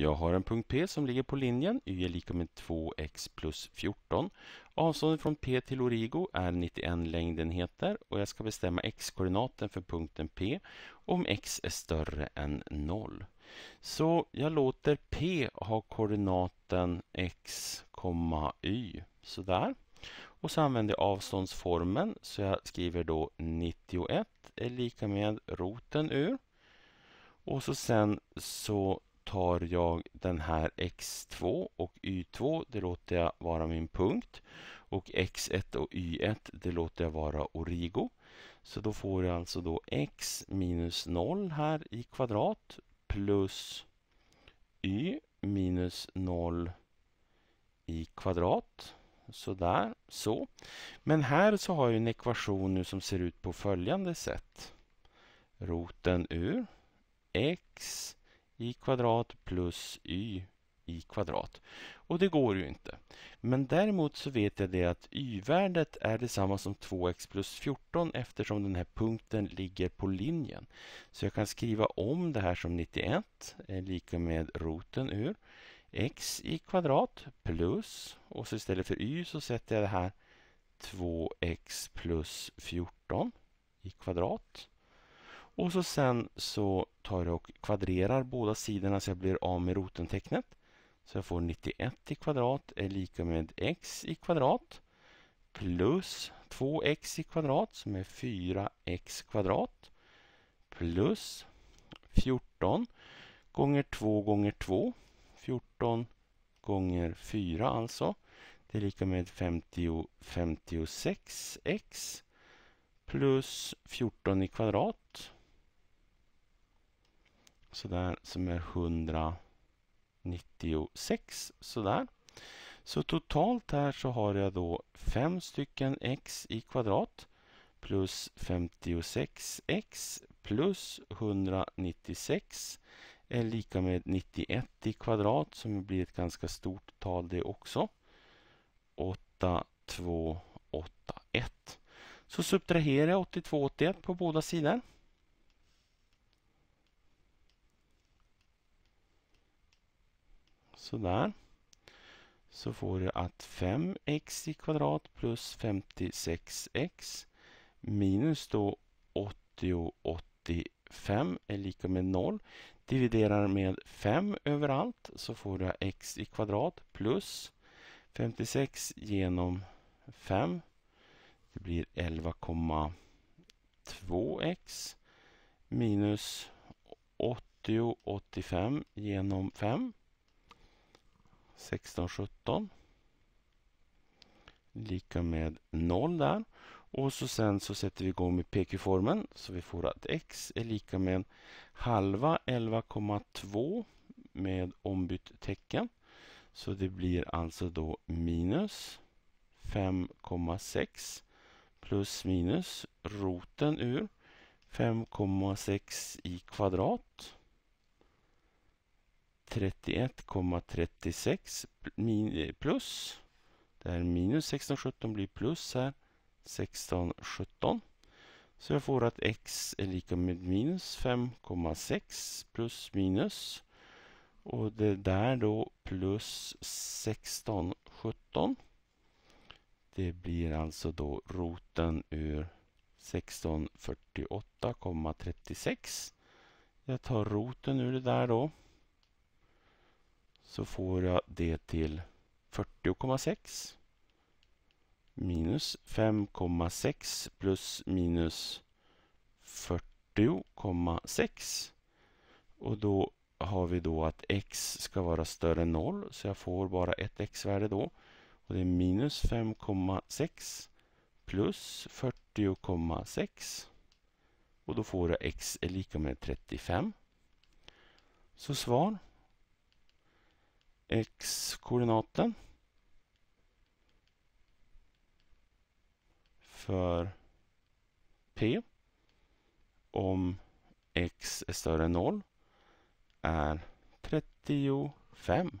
Jag har en punkt P som ligger på linjen y är lika med 2x plus 14. Avståndet från P till Origo är 91 längdenheter och jag ska bestämma x-koordinaten för punkten P om x är större än 0. Så jag låter P ha koordinaten x, y. Sådär. Och så använder jag avståndsformeln så jag skriver då 91 är lika med roten ur och så sen så tar jag den här x2 och y2, det låter jag vara min punkt. Och x1 och y1, det låter jag vara origo. Så då får jag alltså då x minus 0 här i kvadrat plus y minus 0 i kvadrat. Sådär, så. Men här så har jag en ekvation nu som ser ut på följande sätt. Roten ur x i kvadrat plus y i kvadrat. Och det går ju inte. Men däremot så vet jag det att y-värdet är detsamma som 2x plus 14 eftersom den här punkten ligger på linjen. Så jag kan skriva om det här som 91 är eh, lika med roten ur x i kvadrat plus och så istället för y så sätter jag det här 2x plus 14 i kvadrat och så sen så tar jag och kvadrerar båda sidorna så jag blir av med rotentecknet. Så jag får 91 i kvadrat är lika med x i kvadrat plus 2x i kvadrat som är 4x kvadrat plus 14 gånger 2 gånger 2 14 gånger 4 alltså det är lika med 50, 56x plus 14 i kvadrat sådär, som är 196 sådär. Så totalt här så har jag då 5 stycken x i kvadrat plus 56x plus 196 är lika med 91 i kvadrat som blir ett ganska stort tal det också. 8, 2, 8, 1. Så subtraherar jag 82, 81 på båda sidor. Sådär. Så får du att 5x i kvadrat plus 56x minus då 80 är lika med 0. Dividerar med 5 överallt så får du x i kvadrat plus 56 genom 5. Det blir 11,2x minus 8085 genom 5. 16, 17. Lika med 0 där. Och så sen så sätter vi igång med PQ-formeln. Så vi får att x är lika med halva 11,2 med ombytt tecken. Så det blir alltså då minus 5,6 plus minus roten ur 5,6 i kvadrat 31,36 eh, plus. Där minus 1617 blir plus här. 16, Så jag får att x är lika med minus 5,6 plus minus. Och det där då plus 1617. Det blir alltså då roten ur 1648,36. Jag tar roten ur det där då så får jag det till 40,6 minus 5,6 plus minus 40,6 och då har vi då att x ska vara större än 0 så jag får bara ett x-värde då och det är minus 5,6 plus 40,6 och då får jag x är lika med 35. Så svar x-koordinaten för p om x är större än 0 är 35.